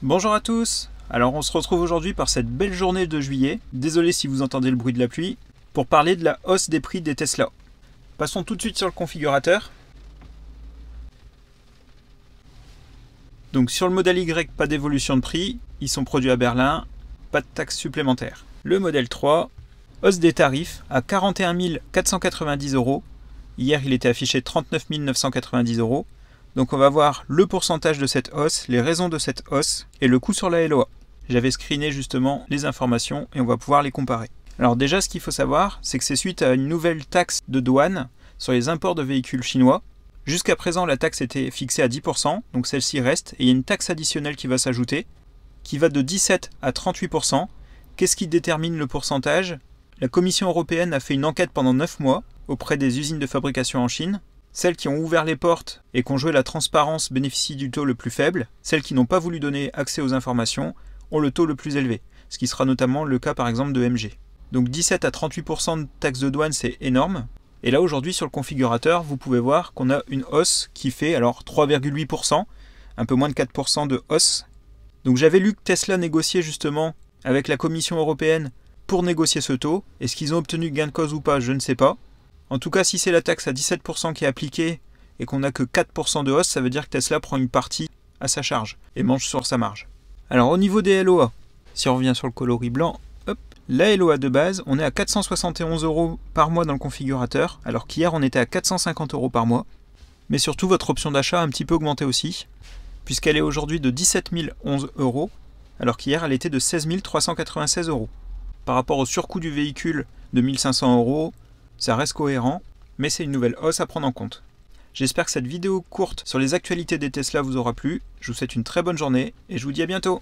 Bonjour à tous Alors on se retrouve aujourd'hui par cette belle journée de juillet, désolé si vous entendez le bruit de la pluie, pour parler de la hausse des prix des Tesla. Passons tout de suite sur le configurateur. Donc sur le modèle Y, pas d'évolution de prix, ils sont produits à Berlin, pas de taxes supplémentaires. Le modèle 3, hausse des tarifs à 41 490 euros. Hier, il était affiché 39 990 euros. Donc on va voir le pourcentage de cette hausse, les raisons de cette hausse et le coût sur la LOA. J'avais screené justement les informations et on va pouvoir les comparer. Alors déjà ce qu'il faut savoir, c'est que c'est suite à une nouvelle taxe de douane sur les imports de véhicules chinois. Jusqu'à présent la taxe était fixée à 10%, donc celle-ci reste, et il y a une taxe additionnelle qui va s'ajouter, qui va de 17 à 38%. Qu'est-ce qui détermine le pourcentage La Commission européenne a fait une enquête pendant 9 mois auprès des usines de fabrication en Chine celles qui ont ouvert les portes et qui ont joué la transparence bénéficient du taux le plus faible. Celles qui n'ont pas voulu donner accès aux informations ont le taux le plus élevé, ce qui sera notamment le cas par exemple de MG. Donc 17 à 38% de taxes de douane, c'est énorme. Et là aujourd'hui sur le configurateur, vous pouvez voir qu'on a une hausse qui fait alors 3,8%, un peu moins de 4% de hausse. Donc j'avais lu que Tesla négociait justement avec la Commission européenne pour négocier ce taux. Est-ce qu'ils ont obtenu gain de cause ou pas Je ne sais pas. En tout cas, si c'est la taxe à 17% qui est appliquée et qu'on n'a que 4% de hausse, ça veut dire que Tesla prend une partie à sa charge et mange sur sa marge. Alors au niveau des LOA, si on revient sur le coloris blanc, hop, la LOA de base, on est à 471 euros par mois dans le configurateur, alors qu'hier on était à 450 euros par mois. Mais surtout, votre option d'achat a un petit peu augmenté aussi, puisqu'elle est aujourd'hui de 17 011 euros, alors qu'hier elle était de 16 396 euros. Par rapport au surcoût du véhicule de 1500 euros, ça reste cohérent, mais c'est une nouvelle hausse à prendre en compte. J'espère que cette vidéo courte sur les actualités des Tesla vous aura plu. Je vous souhaite une très bonne journée et je vous dis à bientôt.